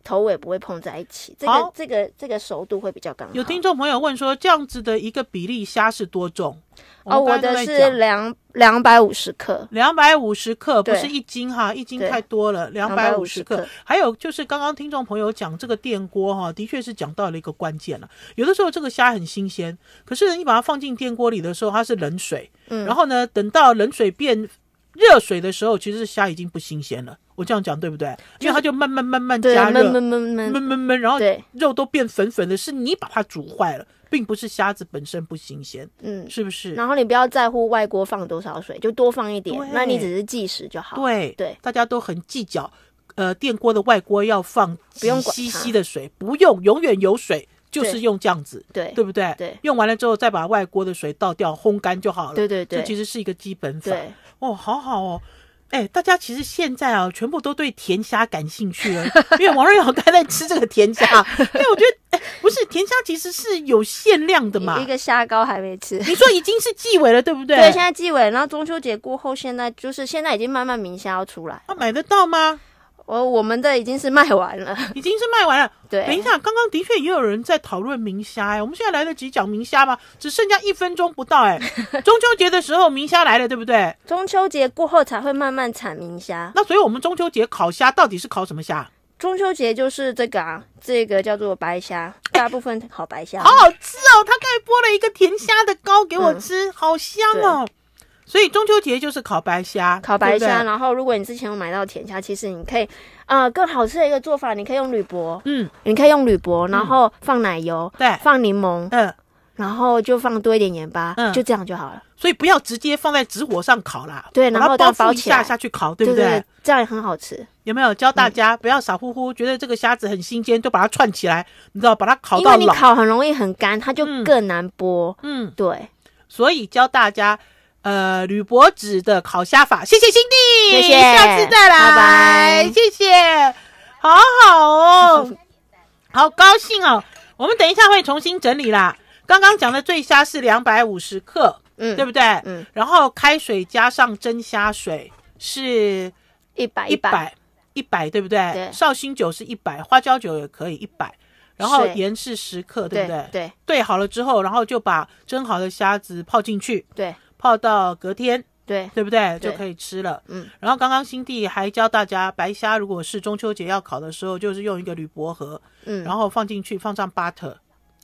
头尾不会碰在一起，这个这个这个熟度会比较刚好。有听众朋友问说，这样子的一个比例虾是多重？哦，我的是两两百五十克，两百五十克不是一斤哈，一斤太多了，两百五十克。还有就是刚刚听众朋友讲这个电锅哈，的确是讲到了一个关键了。有的时候这个虾很新鲜，可是你把它放进电锅里的时候它是冷水，嗯，然后呢等到冷水变热水的时候，其实虾已经不新鲜了。我这样讲对不对？因为它就慢慢慢慢加热，闷闷闷闷闷闷然后肉都变粉粉的，是你把它煮坏了，并不是虾子本身不新鲜，嗯，是不是？然后你不要在乎外锅放多少水，就多放一点，那你只是计时就好。对对，大家都很计较，呃，电锅的外锅要放不用稀稀的水，不用，永远有水，就是用这样子，对对不对？对，用完了之后再把外锅的水倒掉，烘干就好了。对对对，这其实是一个基本法。哦，好好哦。哎，大家其实现在啊，全部都对甜虾感兴趣了，因为王瑞瑶刚才吃这个甜虾，[laughs] 因为我觉得，哎，不是甜虾其实是有限量的嘛，一个虾膏还没吃，你说已经是纪 [laughs] 委了，对不对？对，现在纪委，然后中秋节过后，现在就是现在已经慢慢明虾要出来，啊，买得到吗？我我们的已经是卖完了，[laughs] 已经是卖完了。对，等一下，刚刚的确也有人在讨论明虾哎，我们现在来得及讲明虾吗？只剩下一分钟不到哎。[laughs] 中秋节的时候明虾来了，对不对？中秋节过后才会慢慢产明虾。那所以我们中秋节烤虾到底是烤什么虾？中秋节就是这个啊，这个叫做白虾，大部分烤白虾，好好吃哦。他刚才剥了一个甜虾的膏给我吃，好香哦。所以中秋节就是烤白虾，烤白虾。然后，如果你之前有买到甜虾，其实你可以，呃，更好吃的一个做法，你可以用铝箔，嗯，你可以用铝箔，然后放奶油，对，放柠檬，嗯，然后就放多一点盐巴，嗯，就这样就好了。所以不要直接放在纸火上烤啦，对，然后包一下下去烤，对不对？这样也很好吃。有没有教大家不要傻乎乎觉得这个虾子很新鲜，就把它串起来？你知道把它烤到老，因为你烤很容易很干，它就更难剥。嗯，对。所以教大家。呃，铝箔纸的烤虾法，谢谢新弟，下次再来，拜拜，谢谢，好好哦，好高兴哦，我们等一下会重新整理啦。刚刚讲的醉虾是两百五十克，嗯，对不对？嗯，然后开水加上蒸虾水是一百一百一百，对不对？绍兴酒是一百，花椒酒也可以一百，然后盐是十克，对不对？对，兑好了之后，然后就把蒸好的虾子泡进去，对。泡到隔天，对对不对？就可以吃了。嗯，然后刚刚新弟还教大家，白虾如果是中秋节要烤的时候，就是用一个铝箔盒，嗯，然后放进去，放上 butter，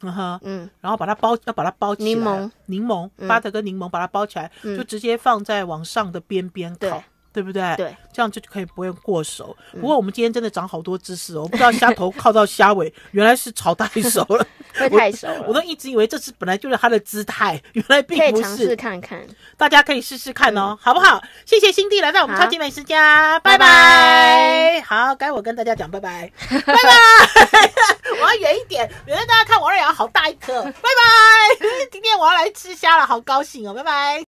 嗯哼，嗯，然后把它包，要把它包起来，柠檬，柠檬，butter 跟柠檬把它包起来，就直接放在网上的边边烤。对不对？对，这样就可以不用过熟。不过我们今天真的长好多知识，我不知道虾头靠到虾尾 [laughs] 原来是炒太熟了，[laughs] 太熟了。我都一直以为这是本来就是它的姿态，[laughs] 原来并不是。可以尝试看看，大家可以试试看哦，好不好？谢谢新弟来到我们超级美食家，拜拜。好，该我跟大家讲拜拜，拜拜。我要远一点，原得大家看我瑞朵好大一颗。拜拜。今天我要来吃虾了，好高兴哦，拜拜。